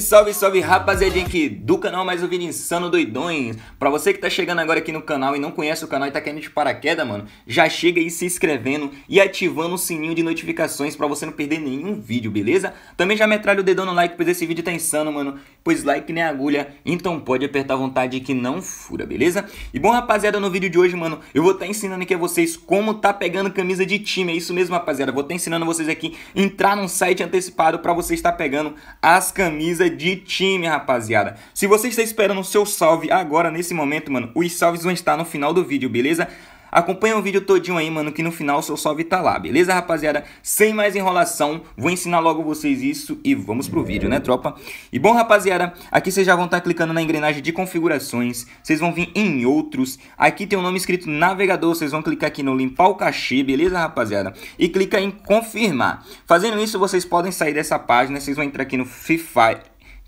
salve, salve rapaziadinha aqui do canal Mais um Vídeo Insano Doidões. Pra você que tá chegando agora aqui no canal e não conhece o canal e tá querendo de paraquedas, mano, já chega aí se inscrevendo e ativando o sininho de notificações pra você não perder nenhum vídeo, beleza? Também já metralha o dedão no like, pois esse vídeo tá insano, mano pois lá que nem agulha, então pode apertar à vontade que não fura, beleza? E bom, rapaziada, no vídeo de hoje, mano, eu vou estar tá ensinando aqui a vocês como tá pegando camisa de time, é isso mesmo, rapaziada, vou estar tá ensinando vocês aqui entrar num site antecipado para você estar pegando as camisas de time, rapaziada. Se você está esperando o seu salve agora, nesse momento, mano, os salves vão estar no final do vídeo, beleza? Acompanha o vídeo todinho aí, mano, que no final seu salve tá lá, beleza, rapaziada? Sem mais enrolação, vou ensinar logo vocês isso e vamos pro vídeo, né, tropa? E bom, rapaziada, aqui vocês já vão estar tá clicando na engrenagem de configurações, vocês vão vir em outros, aqui tem o um nome escrito navegador, vocês vão clicar aqui no limpar o cachê, beleza, rapaziada? E clica em confirmar. Fazendo isso, vocês podem sair dessa página, vocês vão entrar aqui no FIFA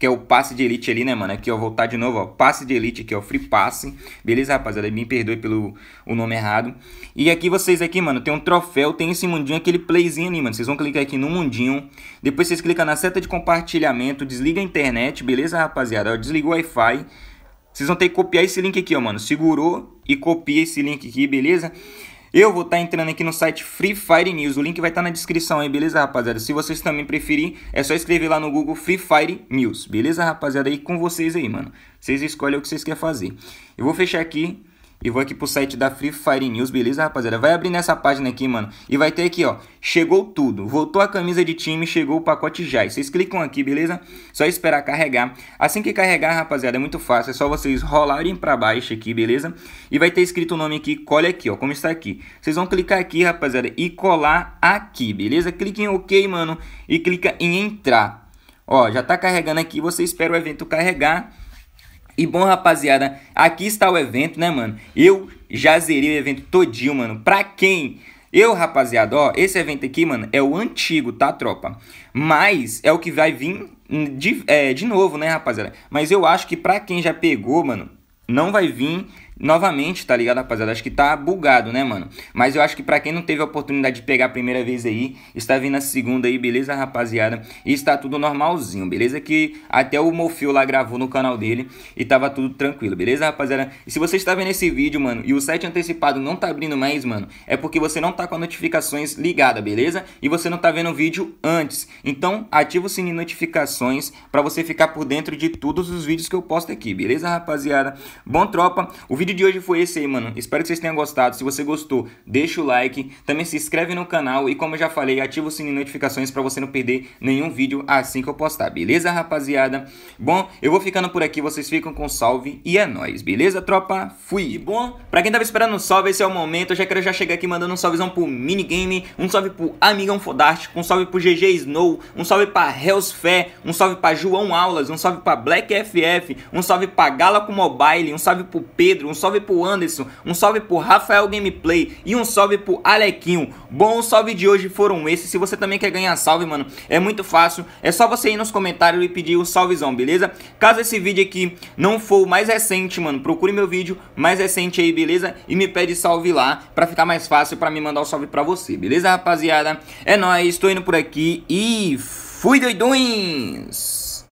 que é o passe de elite ali, né, mano? Aqui, ó, voltar de novo, ó, passe de elite aqui, ó, free passe. Beleza, rapaziada? Me perdoe pelo o nome errado. E aqui vocês aqui, mano, tem um troféu, tem esse mundinho, aquele playzinho ali, mano. Vocês vão clicar aqui no mundinho, depois vocês clicam na seta de compartilhamento, desliga a internet, beleza, rapaziada? Ó, desliga o Wi-Fi. Vocês vão ter que copiar esse link aqui, ó, mano. Segurou e copia esse link aqui, beleza? Eu vou estar tá entrando aqui no site Free Fire News, o link vai estar tá na descrição aí, beleza, rapaziada? Se vocês também preferirem, é só escrever lá no Google Free Fire News, beleza, rapaziada? E com vocês aí, mano. Vocês escolhem o que vocês querem fazer. Eu vou fechar aqui e vou aqui pro site da Free Fire News, beleza, rapaziada? Vai abrir nessa página aqui, mano. E vai ter aqui, ó. Chegou tudo. Voltou a camisa de time, chegou o pacote já. E vocês clicam aqui, beleza? Só esperar carregar. Assim que carregar, rapaziada, é muito fácil. É só vocês rolarem pra baixo aqui, beleza? E vai ter escrito o nome aqui. Colhe aqui, ó. Como está aqui. Vocês vão clicar aqui, rapaziada, e colar aqui, beleza? Clique em OK, mano. E clica em entrar. Ó, já tá carregando aqui. Você espera o evento carregar e bom, rapaziada, aqui está o evento, né, mano? Eu já zerei o evento todinho, mano. Pra quem eu, rapaziada, ó, esse evento aqui, mano, é o antigo, tá, tropa? Mas é o que vai vir de, é, de novo, né, rapaziada? Mas eu acho que pra quem já pegou, mano, não vai vir Novamente, tá ligado, rapaziada? Acho que tá bugado, né, mano? Mas eu acho que pra quem não teve a oportunidade de pegar a primeira vez aí, está vindo a segunda aí, beleza, rapaziada? E está tudo normalzinho, beleza? Que até o Mofio lá gravou no canal dele e tava tudo tranquilo, beleza, rapaziada? E se você está vendo esse vídeo, mano, e o site antecipado não tá abrindo mais, mano, é porque você não tá com as notificações ligadas, beleza? E você não tá vendo o vídeo antes. Então, ativa o sininho de notificações pra você ficar por dentro de todos os vídeos que eu posto aqui, beleza, rapaziada? Bom, tropa, o vídeo de hoje foi esse aí, mano. Espero que vocês tenham gostado. Se você gostou, deixa o like. Também se inscreve no canal e, como eu já falei, ativa o sininho de notificações para você não perder nenhum vídeo assim que eu postar. Beleza, rapaziada? Bom, eu vou ficando por aqui. Vocês ficam com salve e é nóis. Beleza, tropa? Fui. E bom, pra quem tava esperando um salve, esse é o momento. Eu já quero já chegar aqui mandando um salvezão pro Minigame, um salve pro Amigão fodarte, um salve pro GG Snow, um salve pra Hells Fé, um salve pra João Aulas, um salve pra Black FF, um salve pra Gala com Mobile, um salve pro Pedro, um salve pro Anderson, um salve pro Rafael Gameplay e um salve pro Alequinho. Bom, os salve de hoje foram esses. Se você também quer ganhar salve, mano, é muito fácil. É só você ir nos comentários e pedir o salvezão, beleza? Caso esse vídeo aqui não for o mais recente, mano, procure meu vídeo mais recente aí, beleza? E me pede salve lá pra ficar mais fácil pra me mandar o um salve pra você, beleza, rapaziada? É nóis, estou indo por aqui e fui doidões!